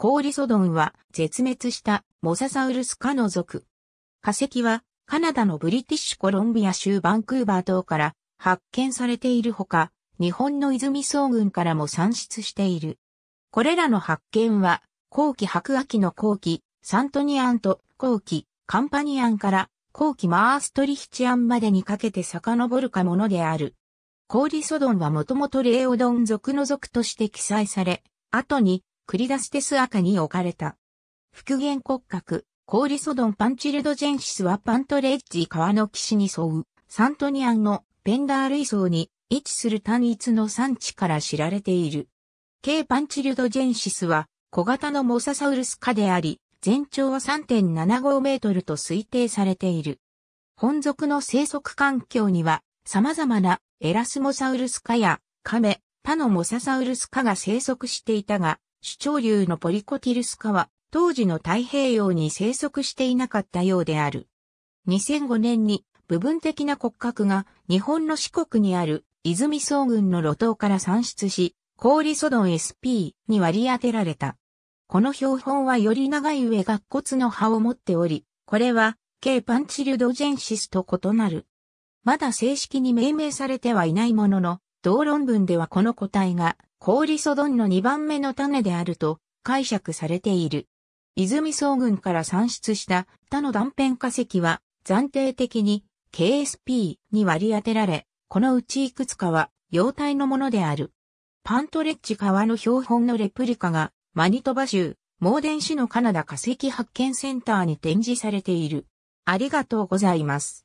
コーリソドンは絶滅したモササウルス科の属。化石はカナダのブリティッシュコロンビア州バンクーバー島から発見されているほか、日本の泉総群からも産出している。これらの発見は、後期白亜紀の後期、サントニアンと後期、カンパニアンから後期マーストリヒチアンまでにかけて遡るかものである。コーリソドンはもともとレオドン属の属として記載され、後にクリダステス赤に置かれた。復元骨格、コーリソドンパンチルドジェンシスはパントレッジ川の岸に沿う、サントニアンのペンダー類層に位置する単一の産地から知られている。K パンチルドジェンシスは小型のモササウルス科であり、全長は3.75メートルと推定されている。本属の生息環境には様々なエラスモサウルス科やカメ、他のモササウルス科が生息していたが、主張流のポリコティルスカは、当時の太平洋に生息していなかったようである。2005年に部分的な骨格が日本の四国にある泉総群の路頭から産出し、氷ソドン SP に割り当てられた。この標本はより長い上が骨の葉を持っており、これは、K パンチルドジェンシスと異なる。まだ正式に命名されてはいないものの、同論文ではこの個体が氷素丼の2番目の種であると解釈されている。泉総群から産出した他の断片化石は暫定的に KSP に割り当てられ、このうちいくつかは様態のものである。パントレッジ川の標本のレプリカがマニトバ州モーデン市のカナダ化石発見センターに展示されている。ありがとうございます。